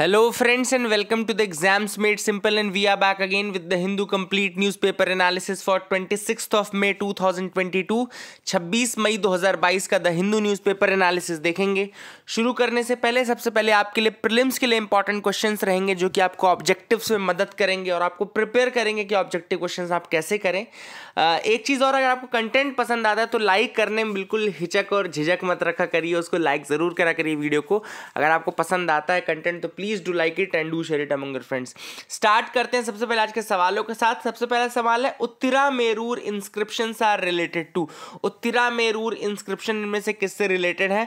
hello friends and welcome to the exams made simple and we are back again with the Hindu complete newspaper analysis for twenty six of May 2022 26 मई 2022 का the Hindu newspaper analysis देखेंगे शुरू करने से पहले सबसे पहले आपके लिए प्रिलिम्स के लिए इंपॉर्टेंट क्वेश्चन रहेंगे जो कि आपको ऑब्जेक्टिव्स में मदद करेंगे और आपको प्रिपेयर करेंगे कि ऑब्जेक्टिव क्वेश्चन आप कैसे करें एक चीज़ और अगर आपको कंटेंट पसंद आता है तो लाइक करने में बिल्कुल हिचक और झिझक मत रखा करिए उसको लाइक ज़रूर करा करिए वीडियो को अगर आपको पसंद आता है कंटेंट तो please please do like it and do share it among friends start करते हैं सबसे पहले आज के सवालों के साथ सबसे पहला सवाल है Uttara Merur inscription are related to Uttara Merur inscription इनमें से किससे रिलेटेड है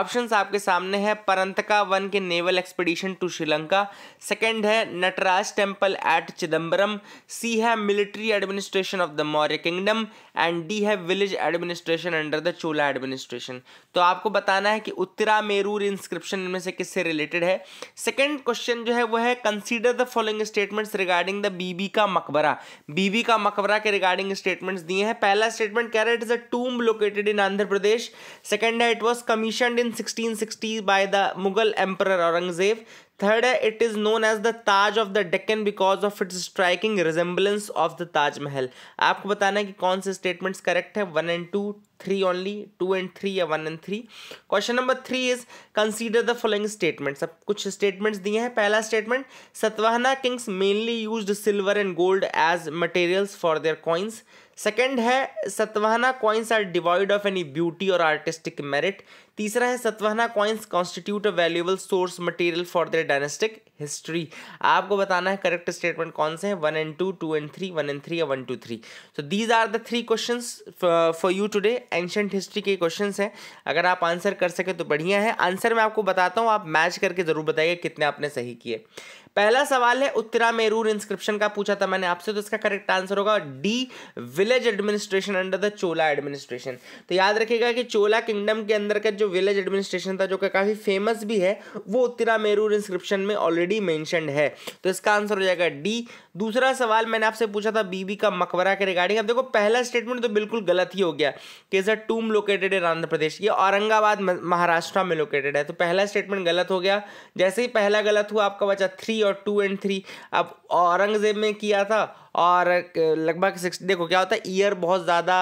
ऑप्शन आपके सामने हैं परंतका वन के naval expedition to Sri Lanka second है Nataraja temple at Chidambaram C है military administration of the Maurya kingdom and D है village administration under the Chola administration तो आपको बताना है कि उत्तरा मेरूर इंस्क्रिप्शन इनमें से किससे रिलेटेड है सेकेंड सेकेंड क्वेश्चन जो है वो है consider the following statements regarding the Bibi ka Maqbara बीबी का मकबरा के रिगार्डिंग स्टेटमेंट्स दिए हैं पहला स्टेटमेंट कह रहा है it is a tomb located in Andhra Pradesh second है it was commission in sixteen by the Mughal emperor Aurangzeb third है it is known as the Taj of the Deccan because of its striking resemblance of the Taj Mahal आपको बताना है कि कौन से स्टेटमेंट्स करेक्ट है one and two three only two and three या one and three question number three is consider the following statement सब कुछ स्टेटमेंट्स दिए हैं पहला statement Satavahana kings mainly use silver and gold as materials for their coins second है Satavahana coins are devoid of any beauty और artistic merit तीसरा है Satavahana coins constitute a valuable source material for their dynastic history आपको बताना है correct statement कौन से हैं one and two two and three one and three या one two three so these are the three question for you today ancient history के question हैं अगर आप आंसर कर सके तो बढ़िया है आंसर मैं आपको बताता हूँ आप मैच करके ज़रूर बताइए कितने आपने सही किए पहला सवाल है उत्तरा मेरूर इंस्क्रिप्शन का पूछा था मैंने आपसे तो इसका करेक्ट आंसर होगा D village administration under the Chola administration तो याद रखिएगा कि चोला किंगडम के अंदर का जो विलेज एडमिनिस्ट्रेशन था जो कि काफ़ी फेमस भी है वो उत्तरा मेरूर इंस्क्रिप्शन में ऑलरेडी मैंशनड है तो इसका आंसर हो जाएगा डी दूसरा सवाल मैंने आपसे पूछा था बीबी का मकबरा के रिगार्डिंग अब देखो पहला स्टेटमेंट तो बिल्कुल गलत ही हो गया कि is a tomb located in Andhra Pradesh ये औरंगाबाद महाराष्ट्र में लोकेटेड है तो पहला स्टेटमेंट गलत हो गया जैसे ही पहला गलत हुआ आपका बचा थ्री और टू एंड थ्री अब औरंगज़ेब में किया था और लगभग सिक्स देखो क्या होता है ईयर बहुत ज़्यादा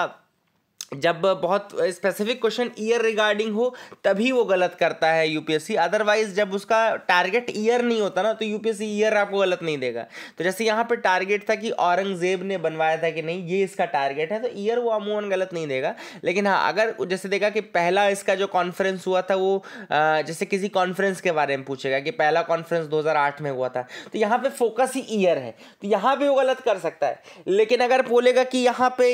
जब बहुत स्पेसिफिक क्वेश्चन ईयर रिगार्डिंग हो तभी वो गलत करता है यूपीएससी अदरवाइज जब उसका टारगेट ईयर नहीं होता ना तो यूपीएससी ईयर आपको गलत नहीं देगा तो जैसे यहाँ पे टारगेट था कि औरंगजेब ने बनवाया था कि नहीं ये इसका टारगेट है तो ईयर वो अमूमन गलत नहीं देगा लेकिन हाँ अगर जैसे देखा कि पहला इसका जो कॉन्फ्रेंस हुआ था वो जैसे किसी कॉन्फ्रेंस के बारे में पूछेगा कि पहला कॉन्फ्रेंस दो में हुआ था तो यहाँ पे फोकस ही ईयर है तो यहाँ भी वो गलत कर सकता है लेकिन अगर बोलेगा कि यहाँ पे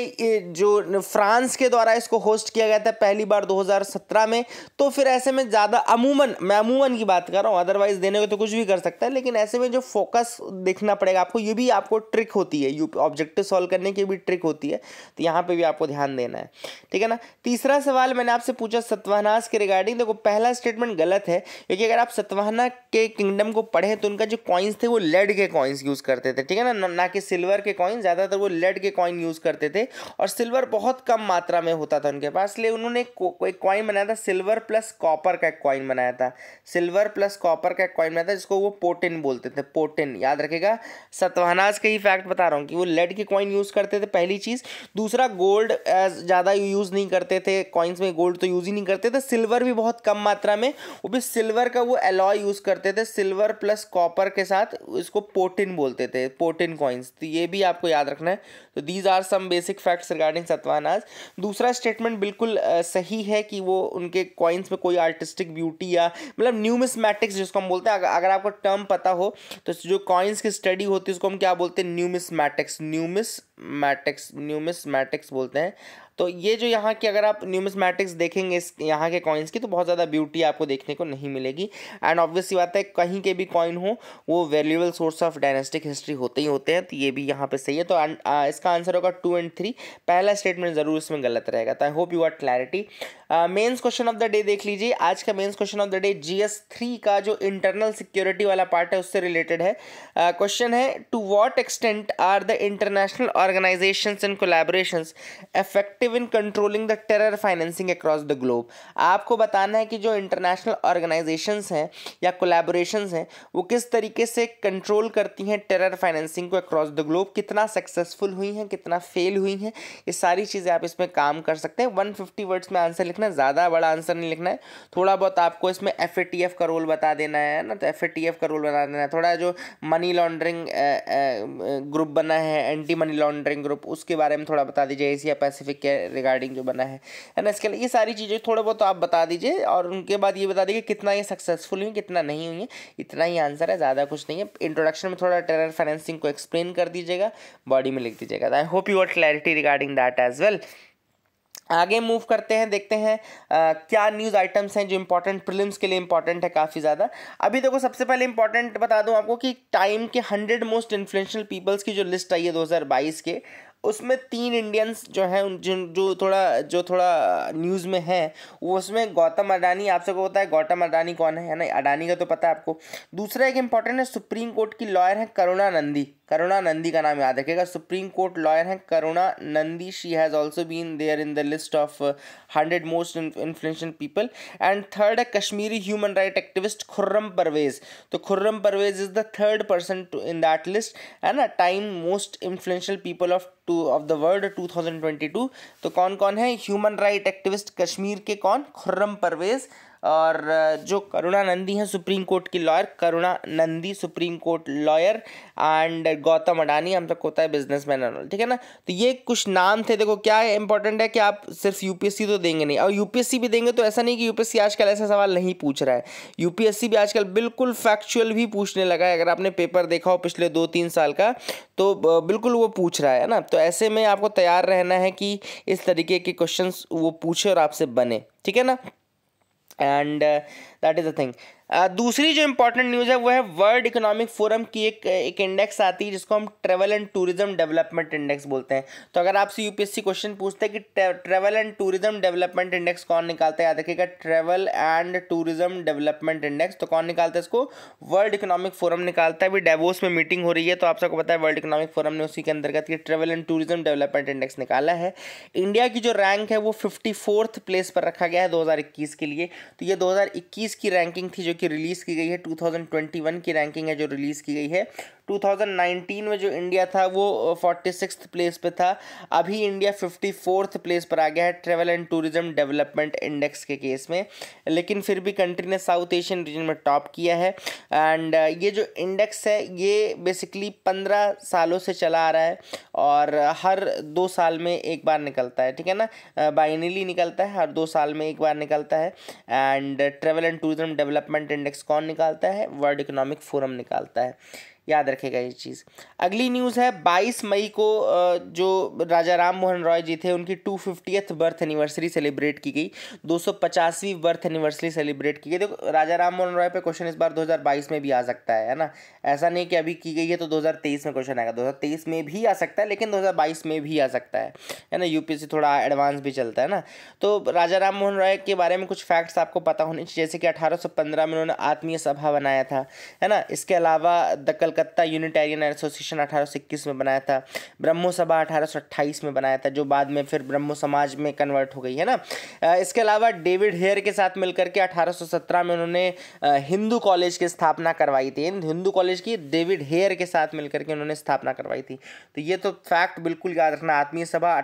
जो फ्रांस के द्वारा इसको होस्ट किया गया था पहली बार 2017 में तो फिर ऐसे में ज़्यादा अमूमन मैं अमूमन की बात कर रहा हूँ अदरवाइज देने को तो कुछ भी कर सकता है लेकिन ऐसे में जो फोकस देखना पड़ेगा आपको ये भी आपको ट्रिक होती है यू ऑब्जेक्टिव सॉल्व करने की भी ट्रिक होती है तो यहाँ पर भी आपको ध्यान देना है ठीक है ना तीसरा सवाल मैंने आपसे पूछा सत्वानाश के रिगार्डिंग देखो पहला स्टेटमेंट गलत है क्योंकि अगर आप सत्वाहना के किंगडम को पढ़े तो उनका जो कॉइन्स थे वो लेड के कॉइन्स यूज़ करते थे ठीक है ना ना कि सिल्वर के कॉइन ज़्यादातर वो लेड के कॉइन यूज़ करते थे और सिल्वर बहुत कम मात्रा मात्रा में होता था उनके पास इसलिए उन्होंने एक कॉइन बनाया था सिल्वर प्लस कॉपर का एक कॉइन बनाया था सिल्वर प्लस कॉपर का एक कॉइन बनाया था जिसको वो पोटिन बोलते थे पोटिन याद रखेगा सतवानाज का ही फैक्ट बता रहा हूँ कि वो लेड के कॉइन यूज़ करते थे पहली चीज़ दूसरा गोल्ड ज़्यादा यूज़ नहीं करते थे कॉइन्स में गोल्ड तो यूज़ ही नहीं करते थे सिल्वर भी बहुत कम मात्रा में वो भी सिल्वर का वो एलॉय यूज़ करते थे सिल्वर प्लस कॉपर के साथ इसको पोटिन बोलते थे पोटिन कॉइन्स तो ये भी आपको याद रखना है तो these are some basic facts regarding Satavahanas दूसरा स्टेटमेंट बिल्कुल सही है कि वो उनके कॉइन्स में कोई आर्टिस्टिक ब्यूटी या मतलब न्यूमिसमैटिक्स जिसको हम बोलते हैं अगर आपको टर्म पता हो तो जो कॉइन्स की स्टडी होती है उसको हम क्या बोलते हैं न्यूमिसमैटिक्स न्यूमिसमैटिक्स न्यूमिसमैटिक्स बोलते हैं तो ये जो यहाँ की अगर आप न्यूमिसमैटिक्स देखेंगे इस यहाँ के कॉइन्स की तो बहुत ज़्यादा ब्यूटी आपको देखने को नहीं मिलेगी एंड ऑब्वियसली बात है कहीं के भी कॉइन हो वो valuable source of dynastic history होते ही होते हैं तो ये भी यहाँ पे सही है तो आ, इसका आंसर होगा टू एंड थ्री पहला स्टेटमेंट ज़रूर इसमें गलत रहेगा तो I hope you are clarity mains question of the day देख लीजिए आज का mains question of the day G S three का जो इंटरनल सिक्योरिटी वाला पार्ट है उससे रिलेटेड है क्वेश्चन uh, है to what extent are the international organisation and collaboration effective effective in controlling the terror financing across the globe आपको बताना है कि जो इंटरनेशनल ऑर्गेनाइजेशन हैं या कोलेबोरेशन हैं वो किस तरीके से कंट्रोल करती हैं टेरर फाइनेंसिंग को अक्रॉस द ग्लोब कितना सक्सेसफुल हुई हैं कितना फेल हुई हैं ये सारी चीज़ें आप इसमें काम कर सकते हैं वन फिफ्टी वर्ड्स में आंसर लिखना है ज़्यादा बड़ा आंसर नहीं लिखना है थोड़ा बहुत आपको इसमें एफ का रोल बता देना है ना तो एफ का रोल बता देना है थोड़ा जो मनी लॉन्ड्रिंग ग्रुप बना है एंटी मनी लॉन्ड्रिंग ग्रुप उसके बारे में थोड़ा बता दीजिए एशिया पैसिफिक के रिगार्डिंग जो बना है है ना इसके लिए ये सारी चीज़ें थोड़ा बहुत तो आप बता दीजिए और उनके बाद ये बता दीजिए कि कितना ये सक्सेसफुल हुई कितना नहीं हुई है इतना ही आंसर है ज़्यादा कुछ नहीं है इंट्रोडक्शन में थोड़ा टेरर फाइनेंसिंग को एक्सप्लेन कर दीजिएगा बॉडी में लिख दीजिएगा I hope you are clarity regarding that as well आगे मूव करते हैं देखते हैं आ, क्या न्यूज़ आइटम्स हैं जो इंपॉर्टेंट प्रिलिम्स के लिए इंपॉर्टेंट है काफ़ी ज़्यादा अभी देखो सबसे पहले इंपॉर्टेंट बता दूं आपको कि टाइम के हंड्रेड मोस्ट इन्फ्लुएंशियल पीपल्स की जो लिस्ट आई है 2022 के उसमें तीन इंडियंस जो हैं जिन जो थोड़ा जो थोड़ा न्यूज़ में है वो उसमें गौतम अडानी आप सबको पता है गौतम अडानी कौन है ना अडानी का तो पता है आपको दूसरा एक इंपॉर्टेंट है सुप्रीम कोर्ट की लॉयर है करुणा नंदी करुणा नंदी का नाम याद रखेगा सुप्रीम कोर्ट लॉयर हैं Karuna Nandy she has also been there in the list of hundred most influential people and third है Kashmiri human right activist Khurram Parvez तो Khurram Parvez is the third person in that list and a Time most influential people of two of the world too तो कौन कौन है human right activist Kashmir के कौन खुर्रम परवेज और जो करुणा नंदी हैं सुप्रीम कोर्ट की lawyer Karuna Nandy supreme court lawyer and Gautam Adani हम तक होता है बिजनेसमैन एंड ठीक है ना तो ये कुछ नाम थे देखो क्या इंपॉर्टेंट है कि आप सिर्फ यूपीएससी तो देंगे नहीं और यूपीएससी भी देंगे तो ऐसा नहीं कि यूपीएससी आजकल ऐसा सवाल नहीं पूछ रहा है यूपीएससी भी आजकल बिल्कुल फैक्चुअल भी पूछने लगा है अगर आपने पेपर देखा हो पिछले दो तीन साल का तो बिल्कुल वो पूछ रहा है ना तो ऐसे में आपको तैयार रहना है कि इस तरीके के क्वेश्चन वो पूछे और आपसे बने ठीक है ना and uh, that is a thing दूसरी जो इंपॉर्टेंट न्यूज़ है वो है वर्ल्ड इकोनॉमिक फोरम की एक एक इंडेक्स आती है जिसको हम travel and tourism development index बोलते हैं तो अगर आपसे यूपीएससी क्वेश्चन पूछते हैं कि travel and tourism development index कौन निकालता है याद रखिएगा travel and tourism development index तो कौन निकालता है इसको वर्ल्ड इकोनॉमिक फोरम निकालता है अभी डेवोस में मीटिंग हो रही है तो आप सबको पता है वर्ल्ड इकोनॉमिक फोरम ने उसी के अंतर्गत travel and tourism development index निकाला है इंडिया की जो रैंक है वो फिफ्टी प्लेस पर रखा गया है दो के लिए तो ये दो की रैंकिंग थी जो कि रिलीज़ की गई है 2021 की रैंकिंग है जो रिलीज़ की गई है 2019 में जो इंडिया था वो फोर्टी प्लेस पे था अभी इंडिया फिफ्टी प्लेस पर आ गया है travel and tourism development index के केस में लेकिन फिर भी कंट्री ने साउथ एशियन रीजन में टॉप किया है एंड ये जो इंडेक्स है ये बेसिकली पंद्रह सालों से चला आ रहा है और हर दो साल में एक बार निकलता है ठीक है ना बाइनली निकलता है हर दो साल में एक बार निकलता है and travel and tourism development index कौन निकालता है वर्ल्ड इकोनॉमिक फोरम निकालता है याद रखेगा ये चीज़ अगली न्यूज़ है 22 मई को जो राजा राम मोहन रॉय जी थे उनकी two fiftieth birth anniversary celebrate की गई पचासवीं बर्थ एनिवर्सरी सेलिब्रेट की गई देखो राजा राम मोहन रॉय पे क्वेश्चन इस बार 2022 में भी आ सकता है है ना ऐसा नहीं कि अभी की गई है तो 2023 में क्वेश्चन आएगा 2023 में भी आ सकता है लेकिन 2022 में भी आ सकता है है ना यूपीएससी थोड़ा एडवांस भी चलता है ना तो राजा राम मोहन रॉय के बारे में कुछ फैक्ट्स आपको पता होने चाहिए जैसे कि अठारह में उन्होंने आत्मीय सभा बनाया था है ना इसके अलावा दक्कल कलकत्ता यूनिटेरियन एसोसिएशन अठारह में बनाया था ब्रह्मो सभा अठारह में बनाया था जो बाद में फिर ब्रह्मो समाज में कन्वर्ट हो गई है ना इसके अलावा डेविड हेयर के साथ मिलकर के 1817 में उन्होंने हिंदू कॉलेज की स्थापना करवाई थी हिंदू कॉलेज की डेविड हेयर के साथ मिलकर के उन्होंने स्थापना करवाई थी तो ये तो फैक्ट बिल्कुल याद रखना आत्मीय सभा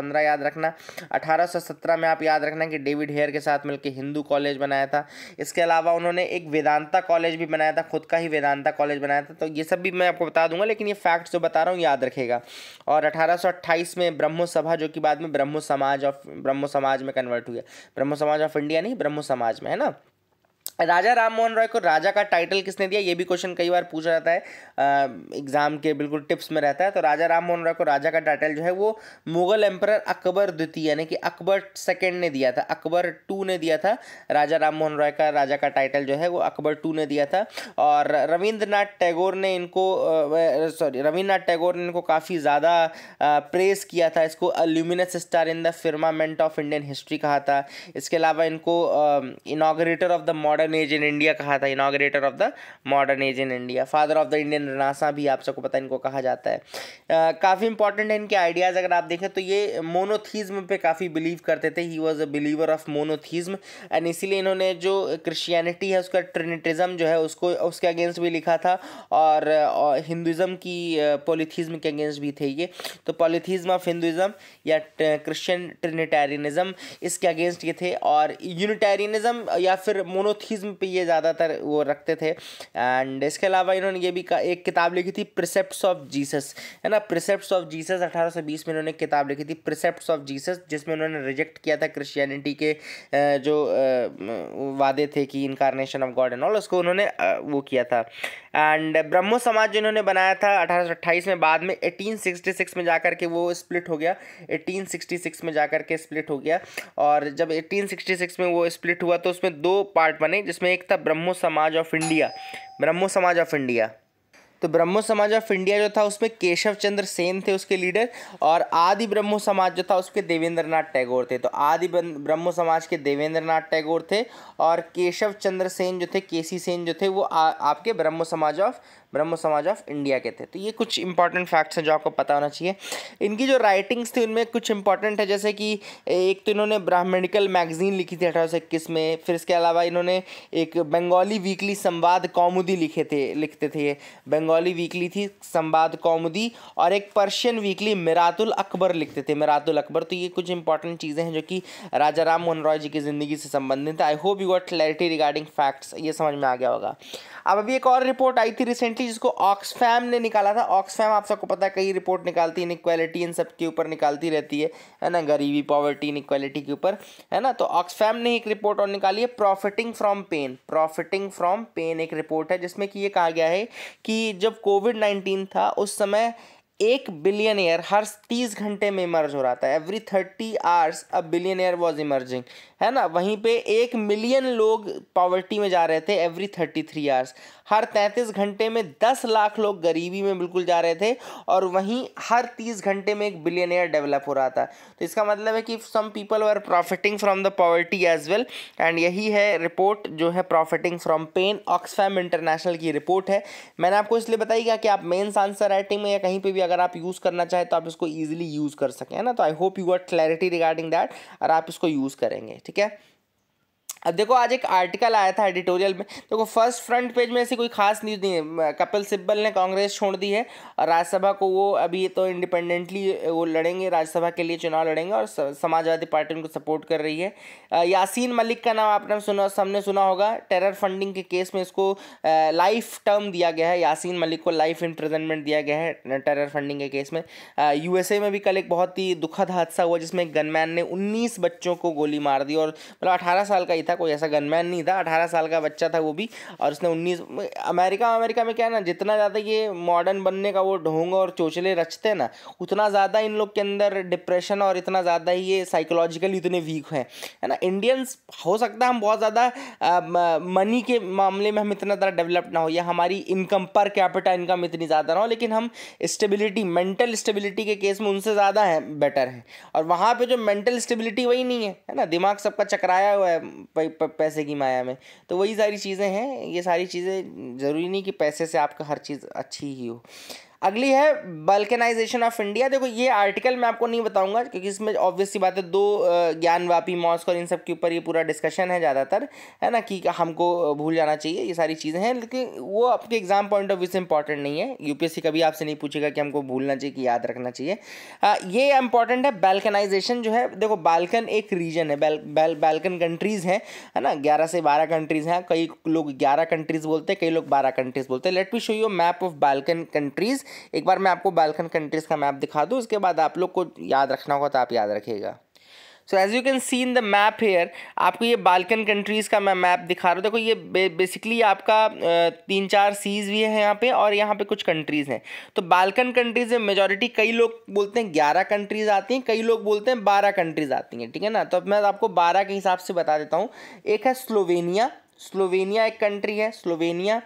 पंद्रह याद रखना सत्रह में आप याद रखना कि डेविड हेयर के साथ मिलकर हिंदू कॉलेज बनाया था इसके अलावा उन्होंने एक वेदांता कॉलेज भी बनाया था खुद का ही वेदांता कॉलेज बनाया था तो ये सब भी मैं आपको बता दूंगा लेकिन ये फैक्ट जो बता रहा हूँ याद रखेगा और अठारह में ब्रह्मो सभा जो कि बाद में ब्रह्मो समाज ऑफ ब्रह्मो समाज में कन्वर्ट हुआ ब्रह्मो समाज ऑफ इंडिया नहीं ब्रह्मो समाज में है ना राजा राम मोहन रॉय को राजा का टाइटल किसने दिया ये भी क्वेश्चन कई बार पूछा जाता है एग्जाम के बिल्कुल टिप्स में रहता है तो राजा राम मोहन रॉय को राजा का टाइटल जो है वो मुगल एम्पर अकबर द्वितीय यानी कि अकबर सेकेंड ने दिया था अकबर टू ने दिया था राजा राम मोहन रॉय का राजा का टाइटल जो है वो अकबर टू ने दिया था और रविंद्रनाथ टैगोर ने इनको सॉरी रविन्द्रनाथ टैगोर ने इनको काफ़ी ज़्यादा प्रेस किया था इसको luminous star in the firmament of Indian history कहा था इसके अलावा इनको inaugurator of the modern modern age in India कहा था inaugurator of the modern age in India father of the Indian renaissance भी आप सबको पता इनको कहा जाता है काफ़ी इंपॉर्टेंट है इनके आइडियाज़ अगर आप देखें तो ये मोनोथीज़्म पे काफ़ी बिलीव करते थे he was a believer of monotheism and इसीलिए इन्होंने जो क्रिश्चियनिटी है उसका ट्रिनिटिज़म जो है उसको उसके अगेंस्ट भी लिखा था और हिंदुज़म की पोलिथीज्म के अगेंस्ट भी थे ये तो पोलिथीज्म ऑफ हिंदुज़म या क्रिश्चियन ट्रिनिटेरियनिज़म इसके अगेंस्ट ये थे और यूनिटेरियनिज़म या फिर मोनोथीज मिस्टिसिज्म पे ये ज़्यादातर वो रखते थे एंड इसके अलावा इन्होंने ये भी एक किताब लिखी थी प्रिसेप्ट ऑफ जीसस है ना प्रिसेप्ट ऑफ जीसस अठारह में इन्होंने किताब लिखी थी प्रिसेप्ट ऑफ जीसस जिसमें उन्होंने रिजेक्ट किया था क्रिश्चियनिटी के जो वादे थे कि incarnation of God and all उसको उन्होंने वो किया था एंड ब्रह्मो समाज जिन्होंने बनाया था अठारह में बाद में 1866 में जाकर के वो स्प्लिट हो गया 1866 में जाकर के स्प्लिट हो गया और जब 1866 में वो स्प्लिट हुआ तो उसमें दो पार्ट बने जिसमें एक था ब्रह्मो समाज ऑफ इंडिया ब्रह्मो समाज ऑफ इंडिया तो ब्रह्मो समाज ऑफ इंडिया जो था उसमें केशव चंद्र सेन थे उसके लीडर और आदि ब्रह्मो समाज जो था उसके देवेंद्र टैगोर थे तो आदि ब्रह्मो समाज के देवेंद्र नाथ टैगोर थे और केशव चंद्र सेन जो थे केसी सेन जो थे वो आ, आपके ब्रह्मो समाज ऑफ ब्रह्म समाज ऑफ इंडिया के थे तो ये कुछ इंपॉर्टेंट फैक्ट्स हैं जो आपको पता होना चाहिए इनकी जो राइटिंग्स थी उनमें कुछ इंपॉर्टेंट है जैसे कि एक तो इन्होंने ब्राह्मणिकल मैगजीन लिखी थी अठारह में फिर इसके अलावा इन्होंने एक बंगाली वीकली संवाद कौमुदी लिखे थे लिखते थे ये बंगाली वीकली थी संवाद कौमुदी और एक पर्शियन वीकली मिरातुल अकबर लिखते थे मिरातुल अकबर तो ये कुछ इंपॉर्टेंट चीज़ें हैं जो कि राजा राम मोहन रॉय जी की ज़िंदगी से संबंधित I hope you got clarity regarding facts ये समझ में आ गया होगा अब अभी एक और रिपोर्ट आई थी रिसेंटली थी जिसको ऑक्सफैम ने निकाला था ऑक्सफैम आप सबको पता है कई रिपोर्ट निकालती है इनक्वालिटी इन सब के ऊपर निकालती रहती है है ना गरीबी पॉवर्टी इनक्वालिटी के ऊपर है ना तो ऑक्सफैम ने एक रिपोर्ट और निकाली है profiting from pain profiting from pain एक रिपोर्ट है जिसमें कि ये कहा गया है कि जब कोविड नाइन्टीन था उस समय एक बिलियन ईयर हर तीस घंटे में इमर्ज हो रहा था every thirty hours a billionaire was emerging है ना वहीं पे एक मिलियन लोग पॉवर्टी में जा रहे थे एवरी थर्टी थ्री आवर्स हर तैंतीस घंटे में दस लाख लोग गरीबी में बिल्कुल जा रहे थे और वहीं हर तीस घंटे में एक बिलियन ईयर डेवलप हो रहा था तो इसका मतलब है कि some people are profiting from the poverty as well and यही है रिपोर्ट जो है profiting from pain Oxfam international की रिपोर्ट है मैंने आपको इसलिए बताई क्या कि आप मेन्स आंसर राइटिंग में या कहीं पर भी अगर आप यूज़ करना चाहें तो आप इसको ईजिली यूज़ कर सकें है ना तो I hope you are clarity regarding that और आप इसको यूज़ करेंगे ठीक है अब देखो आज एक आर्टिकल आया था एडिटोरियल में देखो फर्स्ट फ्रंट पेज में ऐसी कोई खास न्यूज़ नहीं है कपिल सिब्बल ने कांग्रेस छोड़ दी है और राज्यसभा को वो अभी तो इंडिपेंडेंटली वो लड़ेंगे राज्यसभा के लिए चुनाव लड़ेंगे और समाजवादी पार्टी उनको सपोर्ट कर रही है यासीन मलिक का नाम आपने सुना सबने सुना होगा टेरर फंडिंग के केस में इसको लाइफ टर्म दिया गया है यासीन मलिक को लाइफ इम्प्रिजनमेंट दिया गया है टेरर फंडिंग के केस में यू में भी कल एक बहुत ही दुखद हादसा हुआ जिसमें गनमैन ने उन्नीस बच्चों को गोली मार दी और मतलब अठारह साल का था कोई ऐसा गनमैन नहीं था अठारह साल का बच्चा था वो भी और उसने उन्नीस अमेरिका अमेरिका में क्या है ना जितना ज़्यादा ये मॉडर्न बनने का वो ढोंग और चोचले रचते हैं ना उतना ज़्यादा इन लोग के अंदर डिप्रेशन और इतना ज़्यादा ही ये साइकोलॉजिकली इतने वीक हैं है ना इंडियंस हो सकता है हम बहुत ज़्यादा मनी के मामले में हम इतना ज़्यादा डेवलप ना हो या हमारी इनकम पर कैपिटा इनकम इतनी ज़्यादा ना हो लेकिन हम स्टेबिलिटी मेंटल स्टेबिलिटी के केस में उनसे ज़्यादा हैं बेटर हैं और वहाँ पर जो मेंटल स्टेबिलिटी वही नहीं है है ना दिमाग सबका चकराया हुआ है पैसे की माया में तो वही सारी चीज़ें हैं ये सारी चीज़ें ज़रूरी नहीं कि पैसे से आपका हर चीज़ अच्छी ही हो अगली है बल्कनाइजेशन ऑफ इंडिया देखो ये आर्टिकल मैं आपको नहीं बताऊंगा क्योंकि इसमें ऑब्वियसली बात है दो ज्ञानवापी मॉस्क और इन सब के ऊपर ये पूरा डिस्कशन है ज़्यादातर है ना कि हमको भूल जाना चाहिए ये सारी चीज़ें हैं लेकिन वो आपके एग्जाम पॉइंट ऑफ व्यू से इंपॉर्टेंट नहीं है यूपीएससी कभी आपसे नहीं पूछेगा कि हमको भूलना चाहिए कि याद रखना चाहिए आ, ये इंपॉर्टेंट है बैल्कनाइजेशन जो है देखो बाल्कन एक रीजन है बैल्कन कंट्रीज़ हैं है ना ग्यारह से बारह कंट्रीज़ हैं कई लोग ग्यारह कंट्रीज़ बोलते हैं कई लोग बारह कंट्रीज़ बोलते हैं let me show you map of Balkan countries एक बार मैं आपको बाल्कन कंट्रीज़ का मैप दिखा दूँ उसके बाद आप लोग को याद रखना होगा तो आप याद रखिएगा so as you can see in the map here आपको ये बालकन कंट्रीज़ का मैं मैप दिखा रहा हूँ देखो ये बेसिकली आपका तीन चार सीज भी है यहाँ पे और यहाँ पे कुछ कंट्रीज़ हैं तो बालकन कंट्रीज़ में मेजॉरिटी कई लोग बोलते हैं ग्यारह कंट्रीज़ आती हैं कई लोग बोलते हैं बारह कंट्रीज़ आती हैं ठीक है ना तो अब मैं आपको बारह के हिसाब से बता देता हूँ एक है स्लोवेनिया स्लोवेनिया एक कंट्री है स्लोवेनिया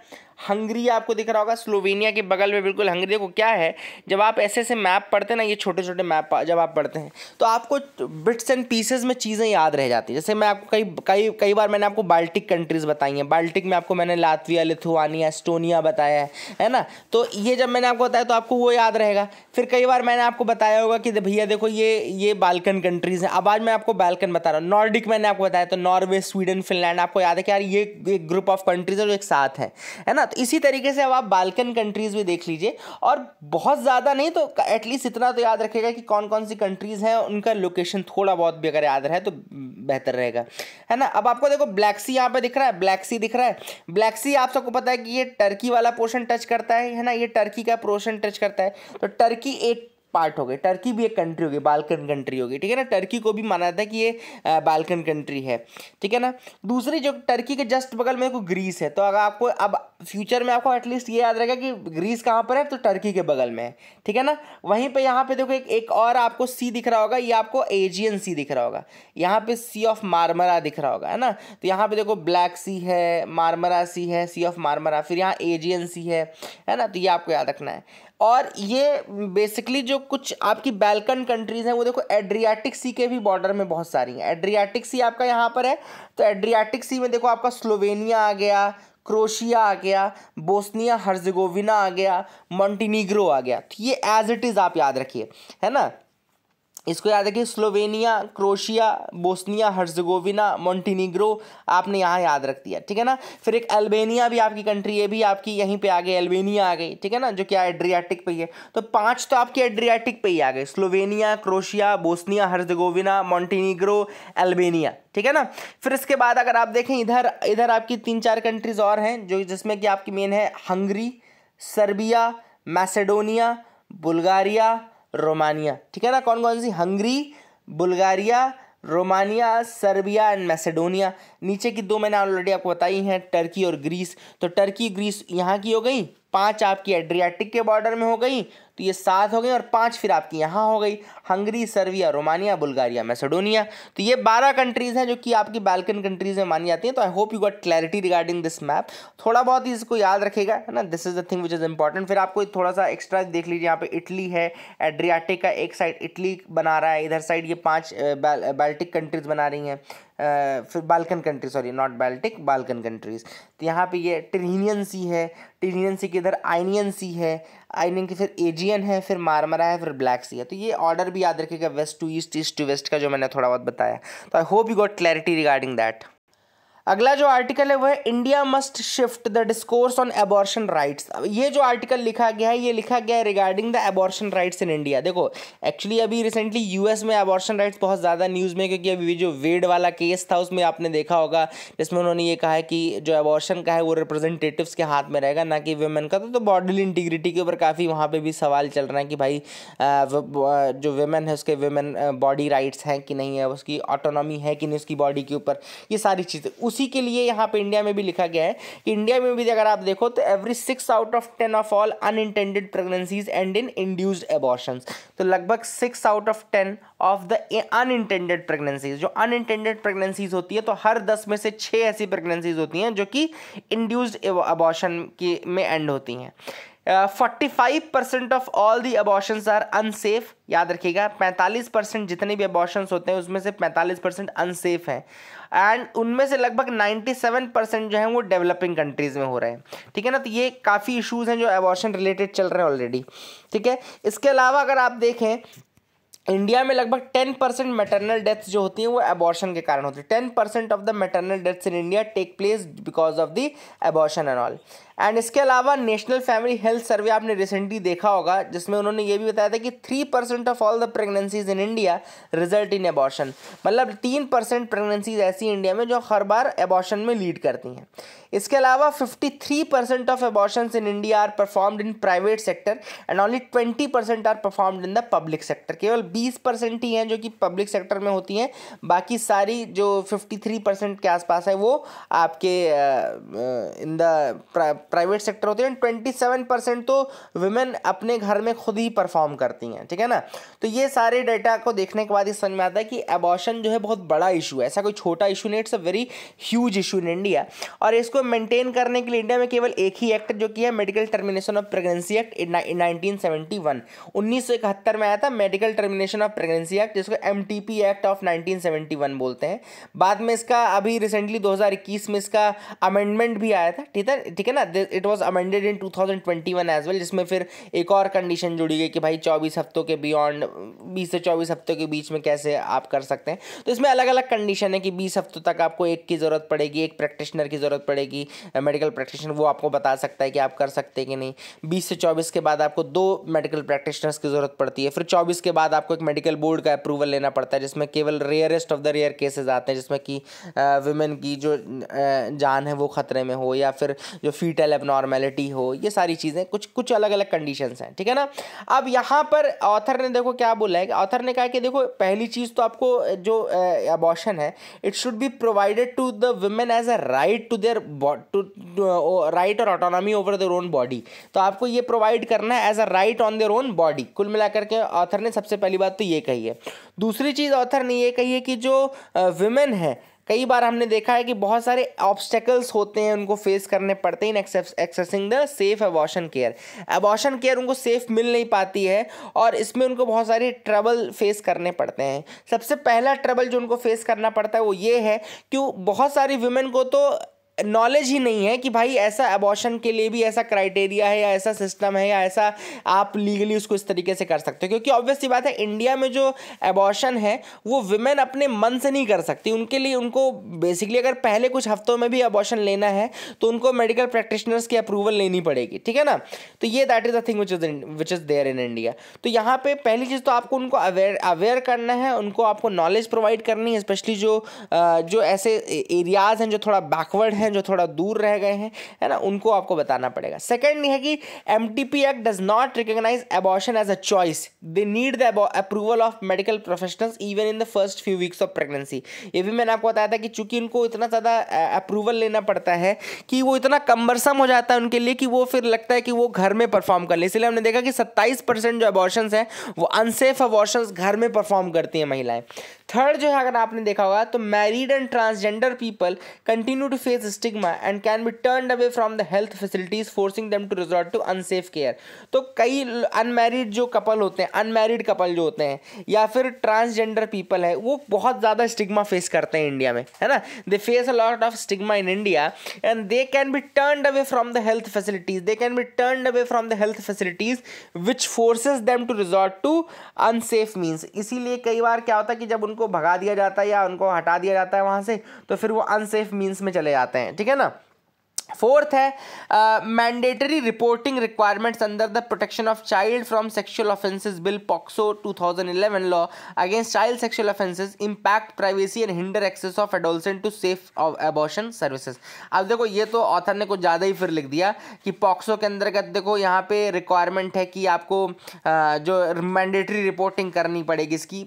हंगरी आपको दिख रहा होगा स्लोवेनिया के बगल में बिल्कुल हंगरी को क्या है जब आप ऐसे ऐसे मैप पढ़ते हैं ना ये छोटे छोटे मैप जब आप पढ़ते हैं तो आपको बिट्स एंड पीसेज में चीज़ें याद रह जाती हैं जैसे मैं आपको कई कई कई बार मैंने आपको बाल्टिक कंट्रीज़ बताई हैं बाल्टिक में आपको मैंने लातविया लिथुआनिया एस्टोनिया बताया है है ना तो ये जब मैंने आपको बताया तो आपको वो याद रहेगा फिर कई बार मैंने आपको बताया होगा कि भैया देखो ये ये बाल्कन कंट्रीज़ हैं अब आज मैं आपको बाल्कन बता रहा हूँ नॉर्डिक मैंने आपको बताया तो नॉर्वे स्वीडन फिनलैंड आपको याद है कि यार ये एक ग्रुप ऑफ कंट्रीज़ है जो एक साथ हैं है ना ना तो इसी तरीके से अब आप बाल्कन कंट्रीज़ भी देख लीजिए और बहुत ज़्यादा नहीं तो एटलीस्ट इतना तो याद रखेगा कि कौन कौन सी कंट्रीज़ हैं उनका लोकेशन थोड़ा बहुत भी अगर याद रहे तो बेहतर रहेगा है ना अब आपको देखो ब्लैक सी यहाँ पे दिख रहा है ब्लैक सी दिख रहा है ब्लैक सी आप सबको पता है कि ये टर्की वाला पोर्शन टच करता है है ना ये टर्की का पोर्शन टच करता है तो टर्की एक पार्ट हो गए टर्की भी एक कंट्री होगी बालकन कंट्री होगी ठीक है ना टर्की को भी माना जाता है कि ये बालकन कंट्री है ठीक है ना दूसरी जो टर्की के जस्ट बगल में ग्रीस है तो अगर आपको अब फ्यूचर में आपको एटलीस्ट ये याद रहेगा कि ग्रीस कहाँ पर है तो टर्की के बगल में है ठीक है ना वहीं पर यहाँ पर देखो एक, एक और आपको सी दिख रहा होगा ये आपको एजियन सी दिख रहा होगा यहाँ पर सी ऑफ मारमरा दिख रहा होगा है ना तो यहाँ पर देखो ब्लैक सी है मारमरा सी है सी ऑफ मारमरा फिर यहाँ एजियन सी है है ना तो ये आपको याद रखना है और ये बेसिकली जो कुछ आपकी बैल्कन कंट्रीज़ हैं वो देखो एड्रियाटिक सी के भी बॉर्डर में बहुत सारी हैं एड्रियाटिक सी आपका यहाँ पर है तो एड्रियाटिक सी में देखो आपका स्लोवेनिया आ गया क्रोशिया आ गया बोस्निया हर्जगोविना आ गया मॉन्टीनिग्रो आ गया तो ये एज इट इज़ आप याद रखिए है ना इसको याद रखिए Slovenia Croatia Bosnia Herzegovina Montenegro आपने यहाँ याद रख दिया ठीक है ना फिर एक अल्बेनिया भी आपकी कंट्री है भी आपकी यहीं पे आ गई अल्बेनिया आ गई ठीक है ना जो क्या एड्रियाटिक पे ही है तो पांच तो आपके एड्रियाटिक पे ही आ गए Slovenia Croatia Bosnia Herzegovina Montenegro Albania ठीक है ना फिर इसके बाद अगर आप देखें इधर इधर आपकी तीन चार कंट्रीज और हैं जो जिसमें कि आपकी मेन है Hungary Serbia Macedonia Bulgaria Romania ठीक है ना कौन कौन सी Hungary Bulgaria Romania Serbia and Macedonia नीचे की दो मैंने ऑलरेडी आपको बताई हैं टर्की और ग्रीस तो टर्की ग्रीस यहाँ की हो गई पांच आपकी एड्रियाटिक के बॉर्डर में हो गई तो ये सात हो गई और पाँच फिर आपकी यहाँ हो गई Hungary Serbia Romania Bulgaria Macedonia तो ये बारह कंट्रीज़ हैं जो कि आपकी बैल्कन कंट्रीज़ में मानी जाती हैं तो I hope you got clarity regarding this map थोड़ा बहुत ही इसको याद रखेगा है ना this is the thing which is important फिर आपको थोड़ा सा एक्स्ट्रा देख लीजिए यहाँ पे इटली है एड्रियाटिक का एक साइड इटली बना रहा है इधर साइड ये पाँच बैल्टिक कंट्रीज़ बना रही हैं फिर Balkan country sorry not Baltic Balkan countries तो यहाँ पे ये ट्रिनियन सी है ट्रिनियन सी के इधर आइनियन सी है आइनियन की फिर एजियन है फिर मारमरा है फिर ब्लैक सी है तो ये ऑर्डर भी याद रखेगा west to east east to west का जो मैंने थोड़ा बहुत बताया तो I hope you got clarity regarding that अगला जो आर्टिकल है वह है India must shift the discourse on abortion rights ये जो आर्टिकल लिखा गया है ये लिखा गया है regarding the abortion rights in India देखो एक्चुअली अभी रिसेंटली यूएस में एबॉर्शन राइट्स बहुत ज़्यादा न्यूज़ में क्योंकि अभी जो वेड वाला केस था उसमें आपने देखा होगा जिसमें उन्होंने ये कहा है कि जो एबॉर्शन का है वो रिप्रेजेंटेटिवस के हाथ में रहेगा ना कि वेमेन का तो बॉडी तो इंटीग्रिटी के ऊपर काफ़ी वहाँ पर भी सवाल चल रहा है कि भाई जो वेमेन है उसके वेमेन बॉडी राइट्स हैं कि नहीं है उसकी ऑटोनॉमी है कि नहीं उसकी बॉडी के ऊपर ये सारी चीज़ें उस उसी के लिए यहाँ पे इंडिया में भी लिखा गया है इंडिया में भी अगर आप देखो तो every six out of ten of all unintended pregnancies and in induced abortion तो लगभग six out of ten of the unintended pregnancies जो अनइंटेंडेड प्रेगनेंसीज होती है तो हर दस में से छः ऐसी प्रेगनेंसीज होती हैं जो कि इंड्यूस्ड अबॉर्शन की में एंड होती हैं forty five percent of all the abortions are unsafe याद रखिएगा पैंतालीस परसेंट जितने भी अबॉर्शंस होते हैं उसमें से पैंतालीस परसेंट अनसेफ हैं एंड उनमें से लगभग 97 परसेंट जो है वो डेवलपिंग कंट्रीज़ में हो रहे हैं ठीक है ना तो ये काफ़ी इशूज़ हैं जो एबॉर्शन रिलेटेड चल रहे हैं ऑलरेडी ठीक है इसके अलावा अगर आप देखें इंडिया में लगभग टेन परसेंट मेटरनल डेथ्स जो होती हैं वो एबॉर्शन के कारण होती है ten percent of the maternal deaths in India take place because of the abortion and all and इसके अलावा नेशनल फैमिली हेल्थ सर्वे आपने रिसेंटली देखा होगा जिसमें उन्होंने ये भी बताया था कि three percent of all the pregnancies in India result in abortion मतलब तीन परसेंट प्रेगनेंसीज ऐसी इंडिया में जो हर बार एबॉर्शन में लीड करती हैं इसके अलावा fifty three percent of abortion in India are performed in private sector and only twenty percent are performed in the public sector केवल बीस परसेंट ही हैं जो कि पब्लिक सेक्टर में होती हैं बाकी सारी जो फिफ्टी थ्री परसेंट के आसपास है वो आपके इन द प्राइवेट सेक्टर होते हैं ट्वेंटी सेवन परसेंट तो वुमेन अपने घर में खुद ही परफॉर्म करती हैं ठीक है ना तो ये सारे डाटा को देखने के बाद ये समझ में आता है कि एबॉशन जो है बहुत बड़ा इशू है ऐसा कोई छोटा इशू नहीं it's a very huge issue in India और इसको मेंटेन करने के लिए इंडिया में केवल एक ही एक्ट जो कि है medical termination of pregnancy act nineteen seventy one उन्नीस सौ इकहत्तर में आया था medical termination of pregnancy act जिसको M T P act of nineteen seventy one बोलते हैं बाद में इसका अभी रिसेंटली दो हज़ार इक्कीस में इसका अमेंडमेंट भी आया था ठीक है ठीक है ना it was amended in one as well जिसमें फिर एक और कंडीशन जुड़ी गई कि भाई चौबीस हफ्तों के बियॉन्ड बीस से चौबीस हफ्तों के बीच में कैसे आप कर सकते हैं तो इसमें अलग अलग कंडीशन है कि बीस हफ्तों तक आपको एक की ज़रूरत पड़ेगी एक प्रैक्टिशनर की ज़रूरत पड़ेगी मेडिकल प्रैक्टिशनर वो आपको बता सकता है कि आप कर सकते हैं कि नहीं बीस से चौबीस के बाद आपको दो मेडिकल प्रैक्टिशनर्स की ज़रूरत पड़ती है फिर चौबीस के बाद आपको एक मेडिकल बोर्ड का अप्रूवल लेना पड़ता है जिसमें केवल rarest of the rare cases आते हैं जिसमें कि वुमेन की जो जान है वो ख़तरे में हो या फिर जो फीट सेल एबनॉर्मेलिटी हो ये सारी चीज़ें कुछ कुछ अलग अलग कंडीशंस हैं ठीक है ना अब यहाँ पर ऑथर ने देखो क्या बोला है ऑथर ने कहा कि देखो पहली चीज़ तो आपको जो अबॉशन है it should be provided to the women as a right to their to right और autonomy over their own body तो आपको ये प्रोवाइड करना है as a right on their own body कुल मिलाकर के ऑथर ने सबसे पहली बात तो ये कही है दूसरी चीज़ ऑथर ने ये कही है कि जो वुमेन है कई बार हमने देखा है कि बहुत सारे ऑब्स्टेकल्स होते हैं उनको फेस करने पड़ते हैं in accessing the safe abortion care abortion care उनको सेफ मिल नहीं पाती है और इसमें उनको बहुत सारे ट्रबल फेस करने पड़ते हैं सबसे पहला ट्रबल जो उनको फेस करना पड़ता है वो ये है कि बहुत सारी वुमेन को तो नॉलेज ही नहीं है कि भाई ऐसा अबॉर्शन के लिए भी ऐसा क्राइटेरिया है या ऐसा सिस्टम है या ऐसा आप लीगली उसको इस तरीके से कर सकते हो क्योंकि ऑब्वियसली बात है इंडिया में जो एबॉशन है वो विमेन अपने मन से नहीं कर सकती उनके लिए उनको बेसिकली अगर पहले कुछ हफ्तों में भी अबॉर्शन लेना है तो उनको मेडिकल प्रैक्टिशनर्स की अप्रूवल लेनी पड़ेगी ठीक है ना तो ये that is a thing which is which is there in India तो यहाँ पर पहली चीज़ तो आपको उनको अवेयर अवेयर करना है उनको आपको नॉलेज प्रोवाइड करनी है स्पेशली जो जो ऐसे एरियाज़ हैं जो थोड़ा बैकवर्ड हैं हैं जो थोड़ा दूर रह गए हैं है ना उनको आपको बताना पड़ेगा सेकेंड है कि M T P act does not recognise abortion as a choice they need the approval of medical professionals even in the first few weeks of pregnancy ये भी मैंने आपको बताया था कि चूंकि उनको इतना ज़्यादा अप्रूवल लेना पड़ता है कि वो इतना कम्बरसम हो जाता है उनके लिए कि वो फिर लगता है कि वो घर में परफॉर्म कर ले इसलिए हमने देखा कि सत्ताईस परसेंट जो अबॉर्शन हैं वो अनसेफ अबॉर्शन घर में परफॉर्म करती हैं महिलाएं थर्ड जो है अगर आपने देखा होगा तो married and transgender people continue to face stigma and can be turn away from the health facilities forcing them to resort to unsafe care तो कई अनमेरिड जो कपल होते हैं अनमेरिड कपल जो होते हैं या फिर ट्रांसजेंडर पीपल है वो बहुत ज़्यादा स्टिग्मा फेस करते हैं इंडिया में है ना they face a lot of stigma in India and they can be turn away from the health facilities they can be turn away from the health facilities which forces them to resort to unsafe means इसीलिए कई बार क्या होता है कि जब उन उनको भगा दिया जाता है या उनको हटा दिया जाता है वहाँ से तो फिर वो अनसेफ मीन्स में चले जाते हैं ठीक है ना फोर्थ है mandatory reporting requirements under the protection of child from sexual offences bill POCSO 2011 law against child sexual offences impact privacy and hinder access of adolescent to safe abortion services अब देखो ये तो ऑथर ने कुछ ज़्यादा ही फिर लिख दिया कि पॉक्सो के अंतर्गत देखो यहाँ पे रिक्वायरमेंट है कि आपको आ, uh, जो मैंडेटरी रिपोर्टिंग करनी पड़ेगी इसकी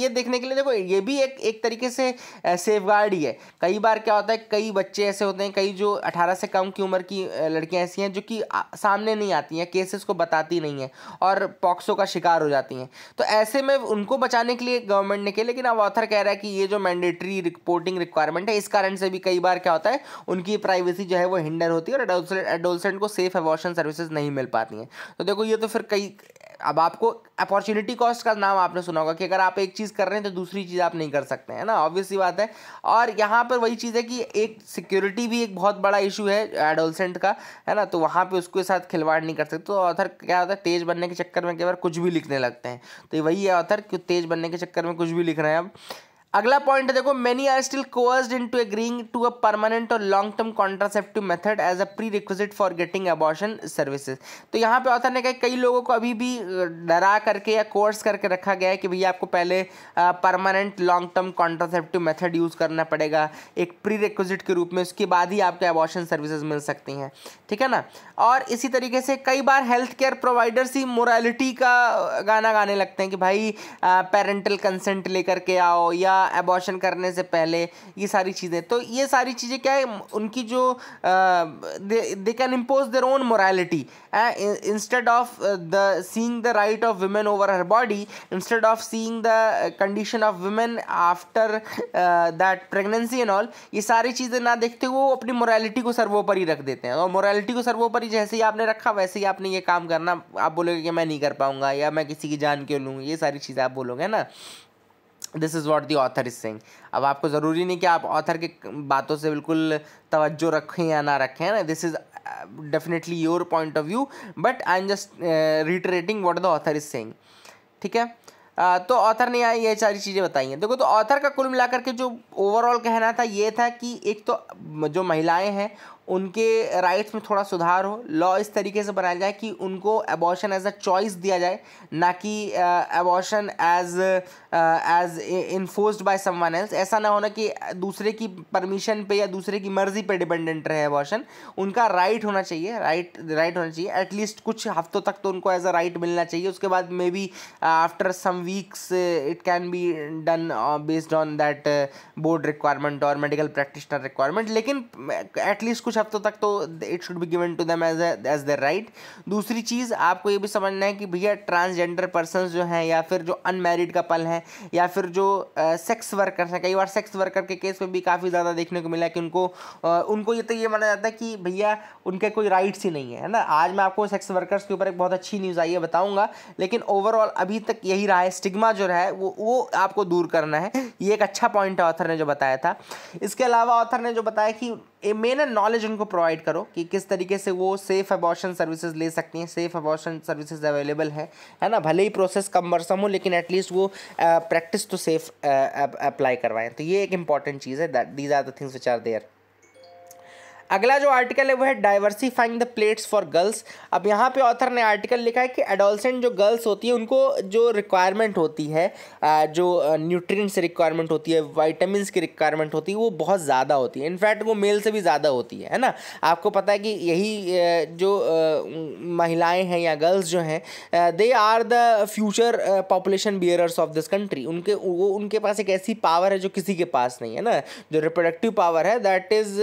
ये देखने के लिए देखो ये भी एक एक तरीके से सेफ uh, गार्ड ही है कई बार क्या होता है कई बच्चे ऐसे होते हैं कई जो अठारह से कम की उम्र की लड़कियाँ ऐसी हैं जो कि सामने नहीं आती हैं केसेस को बताती नहीं हैं और पॉक्सो का शिकार हो जाती हैं तो ऐसे में उनको बचाने के लिए गवर्नमेंट ने किया लेकिन अब ऑथर कह रहा है कि ये जो मैंडेटरी रिपोर्टिंग रिक्वायरमेंट है इस कारण से भी कई बार क्या होता है उनकी प्राइवेसी जो है वो हिंडर होती है और एडोलसेंट को सेफ एवॉशन सर्विसेज नहीं मिल पाती हैं तो देखो ये तो फिर कई अब आपको अपॉर्चुनिटी कॉस्ट का नाम आपने सुना होगा कि अगर आप एक चीज़ कर रहे हैं तो दूसरी चीज़ आप नहीं कर सकते हैं ना ऑब्वियसली बात है और यहाँ पर वही चीज़ है कि एक सिक्योरिटी भी एक बहुत बड़ा इशू है एडोलसेंट का है ना तो वहाँ पर उसके साथ खिलवाड़ नहीं कर सकते तो ऑथर क्या होता है तेज बनने के चक्कर में कई बार कुछ भी लिखने लगते हैं तो वही है ऑथर कि तेज बनने के चक्कर में कुछ भी लिख रहे हैं अब अगला पॉइंट देखो many are still into agreeing to a permanent और long term contraceptive method as a prerequisite for getting abortion services तो यहाँ पे ऑथर ने कहा कई लोगों को अभी भी डरा करके या कोर्स करके रखा गया है कि भैया आपको पहले permanent long term contraceptive method use करना पड़ेगा एक प्री रिक्विजिट के रूप में उसके बाद ही आपको अबॉर्शन सर्विसेज मिल सकती हैं ठीक है ना और इसी तरीके से कई बार हेल्थ केयर प्रोवाइडर्स ही मोरालिटी का गाना गाने लगते हैं कि भाई पेरेंटल कंसेंट लेकर के आओ या एबॉर्शन करने से पहले ये सारी चीज़ें तो ये सारी चीज़ें क्या है उनकी जो they can impose their own morality instead of the seeing the right of women over her body instead of seeing the condition of women after that pregnancy and all ये सारी चीज़ें ना देखते हुए वो अपनी मोरालिटी को सर्वोपरि रख देते हैं और मोरालिटी को सर्वोपरि जैसे ही आपने रखा वैसे ही आपने ये काम करना आप बोलोगे कि मैं नहीं कर पाऊंगा या मैं किसी की जान क्यों लूँ ये सारी चीज़ें आप बोलोगे ना this is what the author is saying अब आपको ज़रूरी नहीं कि आप ऑथर के बातों से बिल्कुल तवज्जो रखें या ना रखें ना this is definitely your point of view but I am just reiterating what the author is saying ठीक है uh, तो ऑथर ने यहाँ ये सारी चीज़ें बताई हैं देखो तो ऑथर का कुल मिलाकर के जो ओवरऑल कहना था ये था कि एक तो जो महिलाएं हैं उनके राइट्स में थोड़ा सुधार हो लॉ इस तरीके से बनाया जाए कि उनको एबॉर्शन एज अ चॉइस दिया जाए ना कि abortion uh, as as enforced by someone else ऐसा ना होना कि दूसरे की परमिशन पे या दूसरे की मर्जी पे डिपेंडेंट रहे अबॉर्शन उनका राइट right होना चाहिए राइट right, राइट right होना चाहिए एटलीस्ट कुछ हफ्तों तक तो उनको एज अ राइट मिलना चाहिए उसके बाद maybe after some weeks it can be done based on that board requirement और मेडिकल प्रैक्टिशनर रिक्वायरमेंट लेकिन एटलीस्ट uh, कुछ हफ्तों तक तो it should be given to them as as their right दूसरी चीज़ आपको ये भी समझना है कि भैया ट्रांसजेंडर पर्सन जो हैं या फिर जो अनमेरिड कपल हैं हैं या फिर जो सेक्स वर्कर्स हैं कई बार सेक्स वर्कर के केस में भी काफ़ी ज़्यादा देखने को मिला है कि उनको उनको ये तो ये माना जाता है कि भैया उनके कोई राइट्स ही नहीं है ना आज मैं आपको सेक्स वर्कर्स के ऊपर एक बहुत अच्छी न्यूज़ आई है बताऊँगा लेकिन ओवरऑल अभी तक यही रहा है स्टिग्मा जो रहा है वो वो आपको दूर करना है ये एक अच्छा पॉइंट है ऑथर ने जो बताया था इसके अलावा ऑथर ने जो बताया कि मेन नॉलेज उनको प्रोवाइड करो कि किस तरीके से वो सेफ़ अबॉर्शन सर्विसेज ले सकती हैं सेफ़ अबॉर्शन सर्विसेज अवेलेबल है है ना भले ही प्रोसेस कम बरसम हो लेकिन एटलीस्ट वो प्रैक्टिस तो सेफ अप्लाई करवाएं तो ये एक इंपॉर्टेंट चीज़ है that these are the things which are there अगला जो आर्टिकल है वो है diversifying the plates for girls अब यहाँ पे ऑथर ने आर्टिकल लिखा है कि एडोलसेंट जो गर्ल्स होती है उनको जो रिक्वायरमेंट होती है जो न्यूट्रिएंट्स रिक्वायरमेंट होती है वाइटामस की रिक्वायरमेंट होती है वो बहुत ज़्यादा होती है इनफैक्ट वो मेल से भी ज़्यादा होती है है ना आपको पता है कि यही जो महिलाएँ हैं या गर्ल्स जो हैं they are the future population bearers of this country उनके वो उनके पास एक ऐसी पावर है जो किसी के पास नहीं है ना जो रिप्रोडक्टिव पावर है दैट इज़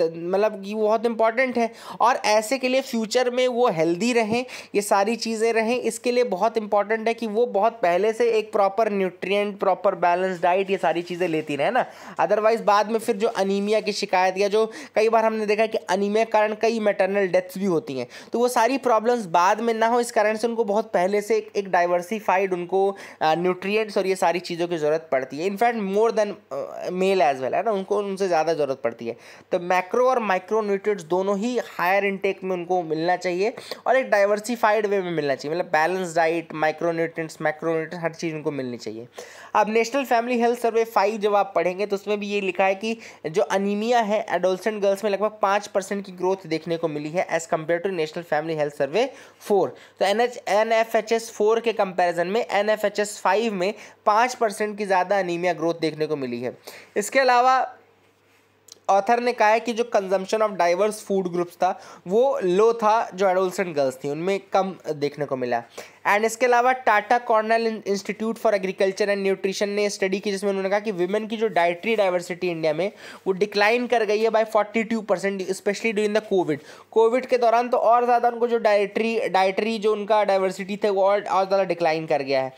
मतलब मतलब कि वो बहुत इंपॉर्टेंट है और ऐसे के लिए फ्यूचर में वो हेल्दी रहें ये सारी चीज़ें रहें इसके लिए बहुत इंपॉर्टेंट है कि वो बहुत पहले से एक proper nutrient proper balance diet ये सारी चीज़ें लेती रहे ना अदरवाइज़ बाद में फिर जो अनिमिया की शिकायत या जो कई बार हमने देखा कि अनीमिया कारण कई मेटरनल डेथ्स भी होती हैं तो वो सारी प्रॉब्लम्स बाद में ना हो इस कारण से उनको बहुत पहले से एक डाइवर्सिफाइड उनको न्यूट्रिएंट्स और ये सारी चीज़ों की ज़रूरत पड़ती है in fact more than male as well है ना उनको उनसे ज़्यादा ज़रूरत पड़ती है तो मैक्रो और माइक्रो माइक्रोन्यूट्रिएंट्स दोनों ही हायर इनटेक में उनको मिलना चाहिए और एक डाइवर्सिफाइड वे में मिलना चाहिए मतलब बैलेंस डाइट माइक्रोन्यूट्रिएंट्स मैक्रोन्यूट्रिएंट्स हर चीज़ उनको मिलनी चाहिए अब national family health survey five जब आप पढ़ेंगे तो उसमें भी ये लिखा है कि जो अनिमिया है एडोलसेंट गर्ल्स में लगभग पाँच परसेंट की ग्रोथ देखने को मिली है as compare to national family health survey four तो N H N F H S four के कंपेरिजन में N F H S five में पाँच परसेंट की ज़्यादा अनिमिया ग्रोथ देखने को मिली है इसके अलावा ऑथर ने कहा है कि जो consumption of diverse food groups था वो लो था जो एडोल्सेंट गर्ल्स थी उनमें कम देखने को मिला एंड इसके अलावा Tata Cornell institute for agriculture and nutrition ने स्टडी की जिसमें उन्होंने कहा कि वुमेन की जो डायट्री डाइवर्सिटी इंडिया में वो डिक्लाइन कर गई है by 42 percent specially during the covid covid के दौरान तो और ज़्यादा उनको जो डायट्री डाइटरी जो उनका डाइवर्सिटी थे वो और ज़्यादा डिक्लाइन कर गया है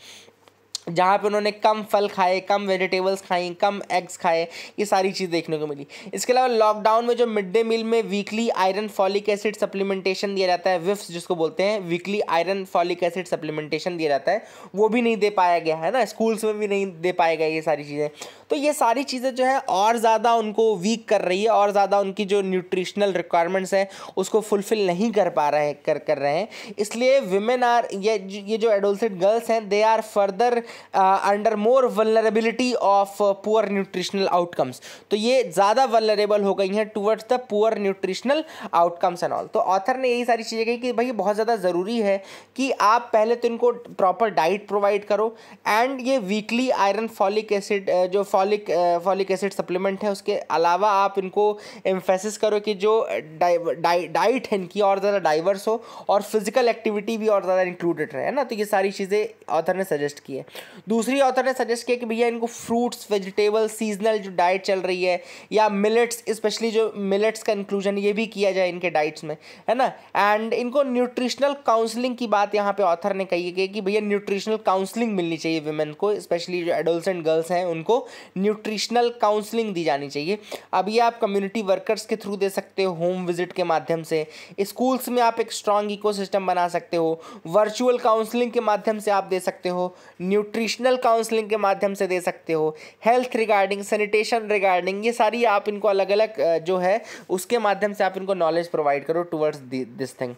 जहाँ पे उन्होंने कम फल खाए कम वेजिटेबल्स खाएं कम एग्स खाए ये सारी चीज़ देखने को मिली इसके अलावा लॉकडाउन में जो मिड डे मील में weekly iron folic acid supplementation दिया जाता है विफ्स जिसको बोलते हैं weekly iron folic acid supplementation दिया जाता है वो भी नहीं दे पाया गया है ना स्कूल्स में भी नहीं दे पाया गया ये सारी चीज़ें तो ये सारी चीज़ें जो है और ज़्यादा उनको वीक कर रही है और ज़्यादा उनकी जो न्यूट्रिशनल रिक्वायरमेंट्स हैं उसको फुलफ़िल नहीं कर पा रहे कर कर रहे हैं इसलिए वुमेन आर ये ये जो एडोलसेंट गर्ल्स हैं they are further under more vulnerability of poor nutritional outcomes तो ये ज़्यादा वलरेबल हो गई हैं towards the poor nutritional outcomes and all तो ऑथर ने यही सारी चीज़ें कही कि भाई बहुत ज़्यादा ज़रूरी है कि आप पहले तो इनको प्रॉपर डाइट प्रोवाइड करो एंड ये वीकली आयरन फॉलिक एसिड जो फॉल फॉलिक फॉलिक एसिड सप्लीमेंट है उसके अलावा आप इनको एम्फेसिस करो कि जो डाइट है इनकी और ज़्यादा डाइवर्स हो और फिजिकल एक्टिविटी भी और ज़्यादा इंक्लूडेड रहे ना तो ये सारी चीज़ें ऑथर ने सजेस्ट की है दूसरी ऑथर ने सजेस्ट किया कि भैया इनको फ्रूट्स वेजिटेबल सीजनल जो डाइट चल रही है या मिलेट्स स्पेशली जो मिलेट्स का इंक्लूजन ये भी किया जाए इनके डाइट्स में है ना एंड इनको न्यूट्रिशनल काउंसलिंग की बात यहाँ पे ऑथर ने कही है कि भैया न्यूट्रिशनल काउंसलिंग मिलनी चाहिए वुमेन को स्पेशली जो एडोल्सेंट गर्ल्स हैं उनको न्यूट्रिशनल काउंसलिंग दी जानी चाहिए अब ये आप कम्युनिटी वर्कर्स के थ्रू दे सकते हो होम विजिट के माध्यम से स्कूल्स में आप एक स्ट्रांग इको बना सकते हो वर्चुअल काउंसलिंग के माध्यम से आप दे सकते हो न्यूट्रिशनल काउंसलिंग के माध्यम से दे सकते हो हेल्थ रिगार्डिंग सैनिटेशन रिगार्डिंग ये सारी आप इनको अलग अलग जो है उसके माध्यम से आप इनको नॉलेज प्रोवाइड करो टूवर्ड्स दिस थिंग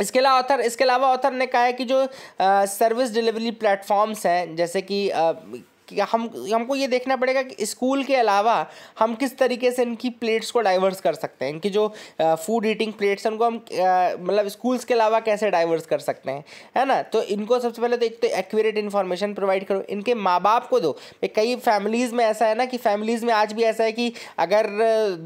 इसके अलावा ऑथर इसके अलावा ऑथर ने कहा है कि जो सर्विस डिलीवरी प्लेटफॉर्म्स हैं जैसे कि कि हम हमको ये देखना पड़ेगा कि स्कूल के अलावा हम किस तरीके से इनकी प्लेट्स को डाइवर्स कर सकते हैं इनकी जो फूड ईटिंग प्लेट्स हैं उनको हम मतलब स्कूल्स के अलावा कैसे डाइवर्स कर सकते हैं है ना तो इनको सबसे पहले तो एक तो एक्यूरेट इन्फॉर्मेशन प्रोवाइड करो इनके माँ बाप को दो कई फैमिलीज़ में ऐसा है ना कि फैमिलीज़ में आज भी ऐसा है कि अगर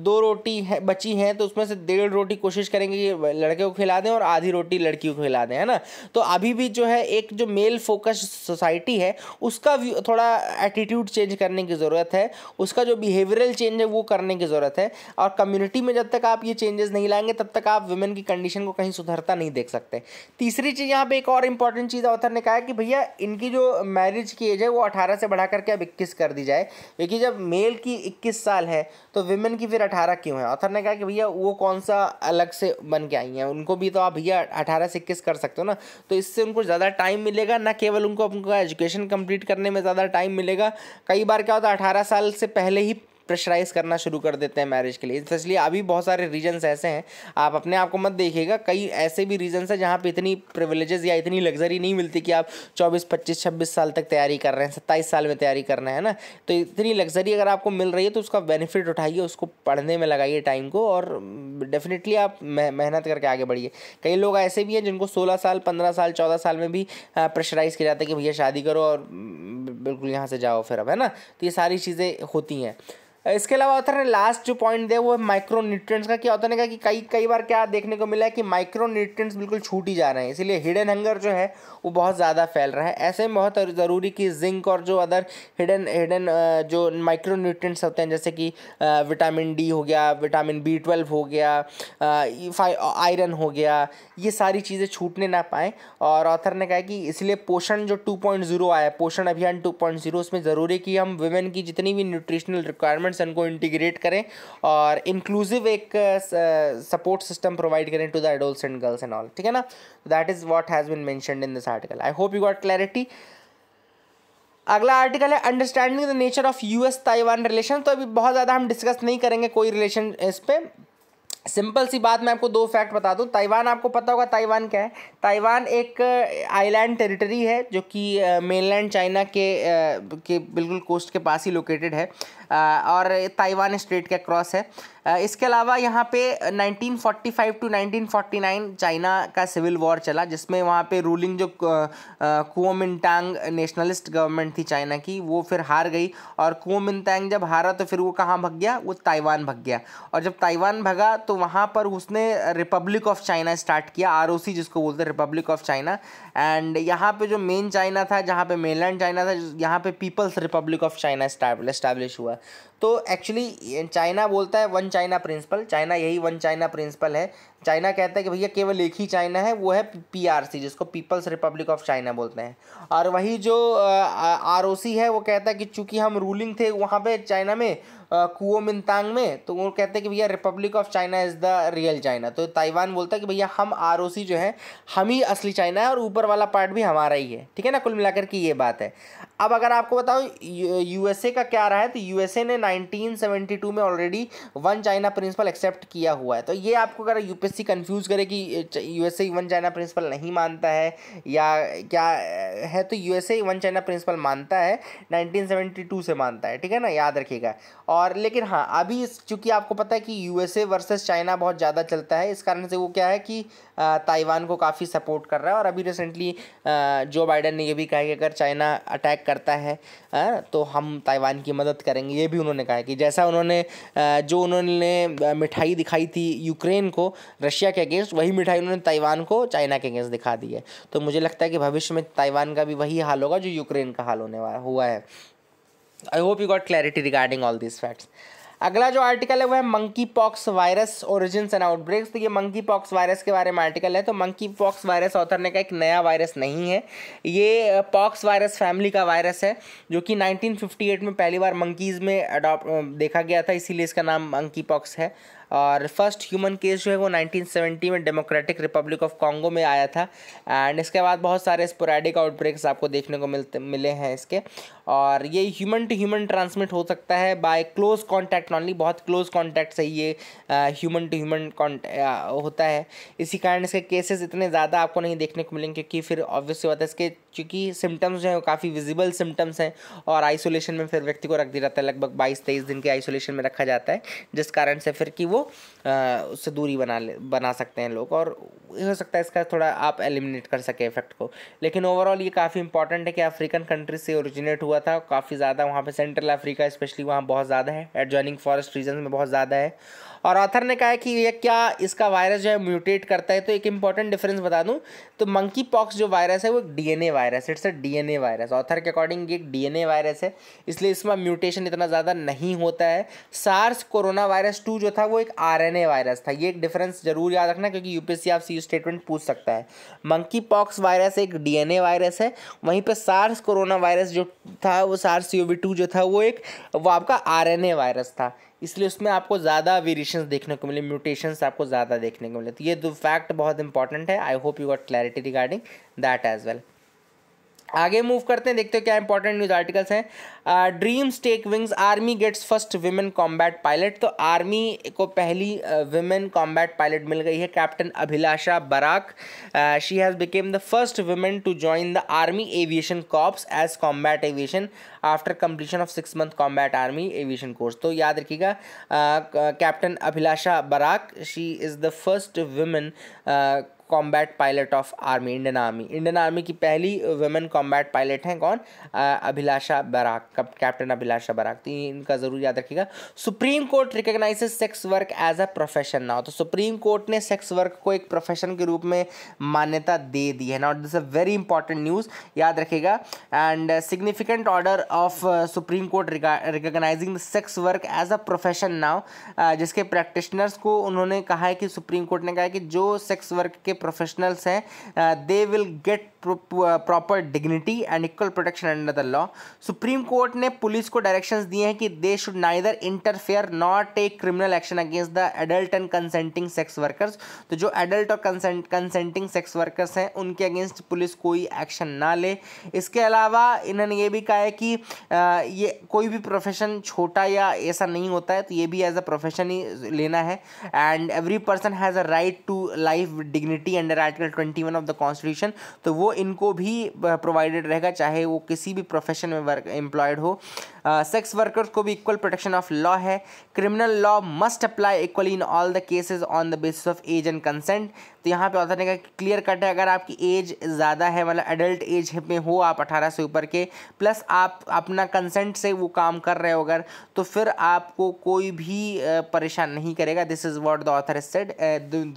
दो रोटी है बची हैं तो उसमें से डेढ़ रोटी कोशिश करेंगे कि लड़के को खिला दें और आधी रोटी लड़की को खिला दें है ना तो अभी भी जो है एक जो मेल फोकस सोसाइटी है उसका थोड़ा एटीट्यूड चेंज करने की ज़रूरत है उसका जो बिहेवियरल चेंज है वो करने की ज़रूरत है और कम्युनिटी में जब तक आप ये चेंजेस नहीं लाएंगे तब तक आप वुमेन की कंडीशन को कहीं सुधरता नहीं देख सकते तीसरी चीज़ यहाँ पर एक और इंपॉर्टेंट चीज़ ऑथर ने कहा है कि भैया इनकी जो मैरिज की एज है वो अठारह से बढ़ा करके अब इक्कीस कर दी जाए क्योंकि जब मेल की इक्कीस साल है तो वुमेन की फिर अठारह क्यों है ऑथर ने कहा कि भैया वो कौन सा अलग से बन के आई हैं उनको भी तो आप भैया अठारह से इक्कीस कर सकते हो ना तो इससे उनको ज़्यादा टाइम मिलेगा ना केवल उनको उनका एजुकेशन कंप्लीट करने में ज़्यादा टाइम मिलेगा कई बार क्या होता है अठारह साल से पहले ही प्रेशराइज करना शुरू कर देते हैं मैरिज के लिए इसलिए अभी बहुत सारे रीजन्स ऐसे हैं आप अपने आप को मत देखिएगा कई ऐसे भी रीजन्स हैं जहाँ पर इतनी प्रिवलेजेस या इतनी लग्जरी नहीं मिलती कि आप चौबीस पच्चीस छब्बीस साल तक तैयारी कर रहे हैं सत्ताईस साल में तैयारी कर रहे हैं ना तो इतनी लग्जरी अगर आपको मिल रही है तो उसका बेनिफिट उठाइए उसको पढ़ने में लगाइए टाइम को और डेफिनेटली आप मेहनत करके आगे बढ़िए कई लोग ऐसे भी हैं जिनको सोलह साल पंद्रह साल चौदह साल में भी प्रेशराइज किया जाता है कि भैया शादी करो और बिल्कुल यहाँ से जाओ फिर अब है ना तो ये सारी चीज़ें होती हैं इसके अलावा ऑथर ने लास्ट जो पॉइंट दिया वो है माइक्रो न्यूट्रेंट्स का कि ऑथर ने कहा कि कई कई बार क्या देखने को मिला है कि माइक्रो न्यूट्रेंट्स बिल्कुल छूट ही जा रहे हैं इसीलिए हिडन हंगर जो है वो बहुत ज़्यादा फैल रहा है ऐसे में बहुत ज़रूरी कि जिंक और जो अदर हिडन हिडन जो माइक्रो न्यूट्रेंट्स होते हैं जैसे कि विटामिन डी हो गया विटामिन बी ट्वेल्व हो गया आयरन हो गया ये सारी चीज़ें छूटने ना पाएँ और ऑथर ने कहा कि इसलिए पोषण जो टू पॉइंट ज़ीरो आया पोषण अभियान टू पॉइंट ज़ीरो उसमें ज़रूरी कि हम वुमेन की जितनी भी न्यूट्रिशनल रिक्वायरमेंट्स फंक्शन को इंटीग्रेट करें और इंक्लूसिव एक सपोर्ट सिस्टम प्रोवाइड करें to the adolescent and girls and all ठीक है ना that is what has been mention in this article I hope you got clarity अगला आर्टिकल है understanding the nature of U S Taiwan relation तो अभी बहुत ज़्यादा हम डिस्कस नहीं करेंगे कोई रिलेशन इस पर सिंपल सी बात मैं आपको दो फैक्ट बता दूं ताइवान आपको पता होगा ताइवान क्या है ताइवान एक आइलैंड uh, टेरिटरी है जो कि मेनलैंड uh, चाइना के uh, के बिल्कुल कोस्ट के पास ही लोकेटेड है और ताइवान स्ट्रीट के क्रॉस है इसके अलावा यहाँ पे 1945 टू 1949 चाइना का सिविल वॉर चला जिसमें वहाँ पे रूलिंग जो कुओमिनटांग नेशनलिस्ट गवर्नमेंट थी चाइना की वो फिर हार गई और कुओमिनटांग जब हारा तो फिर वो कहाँ भाग गया वो ताइवान भग गया और जब ताइवान भगा तो वहाँ पर उसने रिपब्लिक ऑफ चाइना स्टार्ट किया आर जिसको बोलते हैं रिपब्लिक ऑफ चाइना एंड यहाँ पे जो मेन चाइना था जहाँ पे मेनलैंड चाइना था यहाँ पे People's Republic of China establish हुआ तो एक्चुअली चाइना बोलता है वन चाइना प्रिंसिपल चाइना यही वन चाइना प्रिंसिपल है चाइना कहता है कि भैया केवल एक ही चाइना है वो है पीआरसी जिसको पीपल्स रिपब्लिक ऑफ चाइना बोलते हैं और वही जो आरओसी है वो कहता है कि चूंकि हम रूलिंग थे वहाँ पे चाइना में कुओ मिनतांग में तो वो कहते हैं कि भैया Republic of China is the real China तो ताइवान बोलता है कि भैया हम आर जो है हम ही असली चाइना है और ऊपर वाला पार्ट भी हमारा ही है ठीक है ना कुल मिलाकर की ये बात है अब अगर आपको बताऊं यूएसए का क्या रहा है तो यूएसए ने 1972 में already one China principle accept किया हुआ है तो ये आपको अगर यूपीएससी कंफ्यूज करे कि यूएसए वन चाइना प्रिंसिपल नहीं मानता है या क्या है तो यूएसए वन चाइना प्रिंसिपल मानता है 1972 से मानता है ठीक है ना याद रखिएगा और लेकिन हाँ अभी चूँकि आपको पता है कि यू एस चाइना बहुत ज़्यादा चलता है इस कारण से वो क्या है कि ताइवान को काफ़ी सपोर्ट कर रहा है और अभी रिसेंटली जो बाइडन ने ये भी कहा कि अगर चाइना अटैक करता है हाँ, तो हम ताइवान की मदद करेंगे ये भी उन्होंने कहा कि जैसा उन्होंने जो उन्होंने मिठाई दिखाई थी यूक्रेन को रशिया के अगेंस्ट वही मिठाई उन्होंने ताइवान को चाइना के अगेंस्ट दिखा दी है तो मुझे लगता है कि भविष्य में ताइवान का भी वही हाल होगा जो यूक्रेन का हाल होने वाला हुआ है I hope you got clarity regarding all this facts अगला जो आर्टिकल है वह है monkey pox virus origin and outbreaks तो ये मंकी पॉक्स वायरस के बारे में आर्टिकल है तो मंकी पॉक्स वायरस ऑथर ने का एक नया वायरस नहीं है ये पॉक्स वायरस फैमिली का वायरस है जो कि 1958 में पहली बार मंकीज़ में अडॉप्ट देखा गया था इसीलिए इसका नाम मंकी पॉक्स है और फर्स्ट ह्यूमन केस जो है वो 1970 में डेमोक्रेटिक रिपब्लिक ऑफ कॉन्गो में आया था एंड इसके बाद बहुत सारे स्पोराडिक आउटब्रेक्स आपको देखने को मिलते मिले हैं इसके और ये ह्यूमन टू ह्यूमन ट्रांसमिट हो सकता है बाय क्लोज कॉन्टैक्ट ऑनली बहुत क्लोज कॉन्टैक्ट से ये ह्यूमन टू ह्यूमन होता है इसी कारण इसके केसेस इतने ज़्यादा आपको नहीं देखने को मिलेंगे क्योंकि फिर ऑब्वियसली बात है इसके क्योंकि सिम्टम्स जो हैं काफ़ी विजिबल सिम्टम्स हैं और आइसोलेशन में फिर व्यक्ति को रख दिया जाता है लगभग बाईस तेईस दिन के आइसोलेशन में रखा जाता है जिस कारण से फिर कि वो उससे दूरी बना ले बना सकते हैं लोग और हो सकता है इसका थोड़ा आप एलिमिनेट कर सकें इफेक्ट को लेकिन ओवरऑल ये काफ़ी इंपॉर्टेंट है कि अफ्रीकन कंट्री से ओरिजिनेट हुआ था काफ़ी ज़्यादा वहाँ पर सेंट्रल अफ्रीका स्पेशली वहाँ बहुत ज़्यादा है एडजॉइनिंग फॉरेस्ट रीजन में बहुत ज़्यादा है और ऑथर ने कहा है कि ये क्या इसका वायरस जो है म्यूटेट करता है तो एक इंपॉर्टेंट डिफरेंस बता दूँ तो मंकी पॉक्स जो वायरस है वो एक DNA virus it's a DNA virus author के अकॉर्डिंग ये एक डीएनए वायरस है इसलिए इसमें म्यूटेशन इतना ज़्यादा नहीं होता है सार्स कोरोना वायरस टू जो था वो एक आर वायरस था ये एक डिफरेंस जरूर याद रखना क्योंकि यूपीएससी आपसे स्टेटमेंट पूछ सकता है मंकी पॉक्स वायरस एक डी वायरस है वहीं पर सार्स कोरोना वायरस जो था वो सार्स यू टू जो था वो एक वो आपका आर वायरस था इसलिए उसमें आपको ज़्यादा वेरिएशन देखने को मिले म्यूटेशंस आपको ज़्यादा देखने को मिले तो ये दो फैक्ट बहुत इंपॉर्टेंट है I hope you got clarity regarding that as well आगे मूव करते हैं देखते हैं क्या इंपॉर्टेंट न्यूज आर्टिकल्स हैं dreams take wings army gets first women combat pilot तो आर्मी को पहली विमेन कॉम्बैट पायलट मिल गई है captain Abhilasha Barak she has become the first women to join the army aviation corps as combat aviation after completion of six month combat army aviation course तो याद रखिएगा captain Abhilasha Barak she is the first women combat pilot of army Indian army Indian army की पहली women combat pilot हैं कौन Abhilasha Barak captain Abhilasha Barak तो इनका ज़रूर याद रखिएगा supreme court recognise sex work as a profession now तो सुप्रीम कोर्ट ने सेक्स वर्क को एक प्रोफेशन के रूप में मान्यता दे दी है not this a very important news याद रखेगा and significant order of supreme court recognising sex work as a profession now जिसके प्रैक्टिशनर्स को उन्होंने कहा है कि सुप्रीम कोर्ट ने कहा है कि जो सेक्स वर्क के प्रोफेशनल्स हैं they will get proper dignity and equal protection under the law supreme court ने पुलिस को डायरेक्शंस दिए हैं कि they should neither interfere not take criminal action against the adult and consenting sex workers तो जो adult और consenting sex workers हैं उनके अगेंस्ट पुलिस कोई एक्शन ना ले इसके अलावा इन्होंने ये भी कहा है कि uh, ये कोई भी प्रोफेशन छोटा या ऐसा नहीं होता है तो ये भी एज अ प्रोफेशन ही लेना है and every person has a right to life dignity guarantee under article twenty one of the constitution तो वो इनको भी प्रोवाइडेड रहेगा चाहे वो किसी भी प्रोफेशन में वर्क एम्प्लॉयड हो सेक्स uh, वर्कर्स को भी इक्वल प्रोटेक्शन ऑफ लॉ है criminal law must apply equally in all the cases on the basis of age and consent तो यहाँ पे ऑथर ने कहा क्लियर कट है अगर आपकी एज ज़्यादा है मतलब एडल्ट एज में हो आप अठारह से ऊपर के प्लस आप अपना कंसेंट से वो काम कर रहे हो अगर तो फिर आपको कोई भी uh, परेशान नहीं करेगा this is what the author said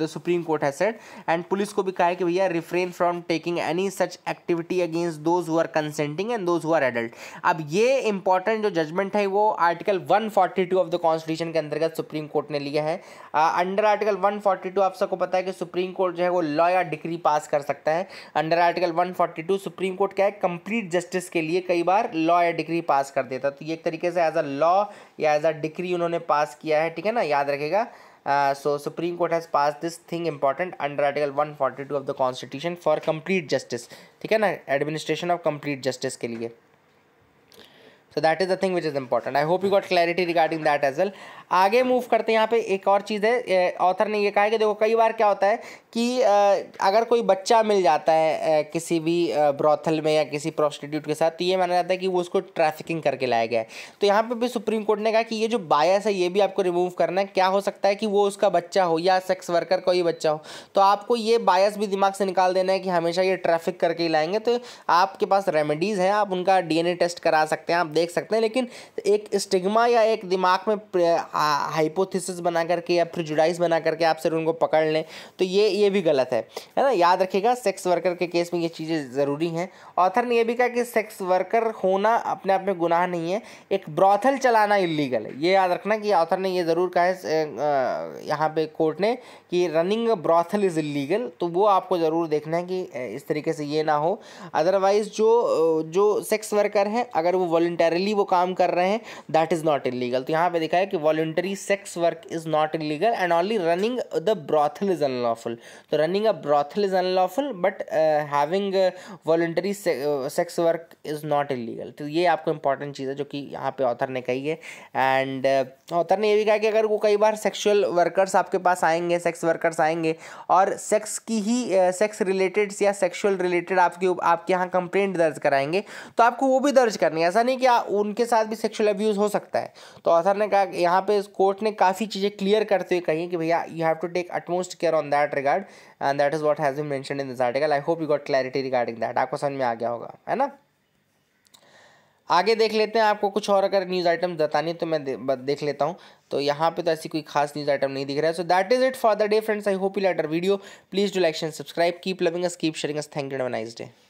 the supreme court है सेड एंड पुलिस को भी कहा है कि भैया refrain from taking any such activity against those who are consenting and those who are adult अब ये इंपॉर्टेंट जो जजमेंट है वो आर्टिकल 142 ऑफ द कॉन्स्टिट्यूशन के अंतर्गत सुप्रीम कोर्ट ने लिया है अंडर आर्टिकल 142 आप सबको पता है कि सुप्रीम कोर्ट जो है वो लॉ या डिग्री पास कर सकता है अंडर आर्टिकल 142 सुप्रीम कोर्ट क्या है कंप्लीट जस्टिस के लिए कई बार लॉ या डिग्री पास कर देता तो ये एक तरीके से एज अ लॉ या एज अ डिग्री उन्होंने पास किया है ठीक है ना याद रखेगा so supreme court has pass this thing important under article 142 forty two of the constitution for complete justice ठीक है ना एडमिनिस्ट्रेशन ऑफ कंप्लीट जस्टिस के लिए so that is the thing which is important I hope you got clarity regarding that as well आगे move करते हैं यहाँ पे एक और चीज़ है ऑथर ने ये कहा है कि देखो कई बार क्या होता है कि अगर कोई बच्चा मिल जाता है किसी भी ब्रॉथल में या किसी प्रोस्टिट्यूट के साथ तो ये माना जाता है कि वो उसको ट्रैफिकिंग करके लाया गया है तो यहाँ पर भी सुप्रीम कोर्ट ने कहा कि ये जो बायस है ये भी आपको रिमूव करना है क्या हो सकता है कि वो उसका बच्चा हो या सेक्स वर्कर का ही बच्चा हो तो आपको ये बायस भी दिमाग से निकाल देना है कि हमेशा ये ट्रैफिक करके ही लाएंगे तो आपके पास रेमेडीज़ हैं आप उनका डी टेस्ट करा सकते हैं आप देख सकते हैं लेकिन एक स्टिग्मा या एक दिमाग में हाइपोथेसिस बना करके या जुड़ाइस बना करके आप सिर्फ उनको पकड़ लें तो ये ये भी गलत है है ना याद रखिएगा सेक्स वर्कर के केस में ये चीज़ें ज़रूरी हैं ऑथर ने यह भी कहा कि सेक्स वर्कर होना अपने आप में गुनाह नहीं है एक ब्रॉथल चलाना इलीगल है ये याद रखना कि ऑथर ने ये ज़रूर कहा है यहाँ पे कोर्ट ने कि रनिंग ब्रॉथल इज़ इलीगल तो वो आपको ज़रूर देखना है कि इस तरीके से ये ना हो अदरवाइज़ जो जो सेक्स वर्कर हैं अगर वो वॉल्टियर वॉल्टरली वो काम कर रहे हैं दैट इज़ नॉट इलीगल तो यहाँ पे देखा है कि voluntary sex work is not illegal and only running the brothel is unlawful तो running a brothel is unlawful but having voluntary sex work is not illegal तो ये आपको इंपॉर्टेंट चीज़ है जो कि यहाँ पे ऑथर ने कही है एंड ऑथर uh, ने ये भी कहा कि अगर वो कई बार सेक्शुअल वर्कर्स आपके पास आएंगे सेक्स वर्कर्स आएंगे और सेक्स की ही सेक्स uh, रिलेटेड या सेक्शुअल रिलेटेड आपके आपके यहाँ कंप्लेंट दर्ज कराएंगे तो आपको वो भी दर्ज करनी है ऐसा नहीं कि आ, उनके साथ भी सेक्सुअल अब्यूज़ हो सकता है तो ऑथर ने कहा यहाँ पे कोर्ट ने काफ़ी चीज़ें क्लियर करते हुए कही कि भैया you have to take utmost care on that regard and that is what has been mention in this article I hope you got clarity regarding that आपको समझ में आ गया होगा है ना आगे देख लेते हैं आपको कुछ और अगर न्यूज़ आइटम बतानी तो मैं दे, देख लेता हूँ तो यहाँ पे तो ऐसी कोई खास न्यूज़ आइटम नहीं दिख रहा है so that is it for the day friends I hope you लेटर video please do like and subscribe keep loving us keep sharing us thank you nice day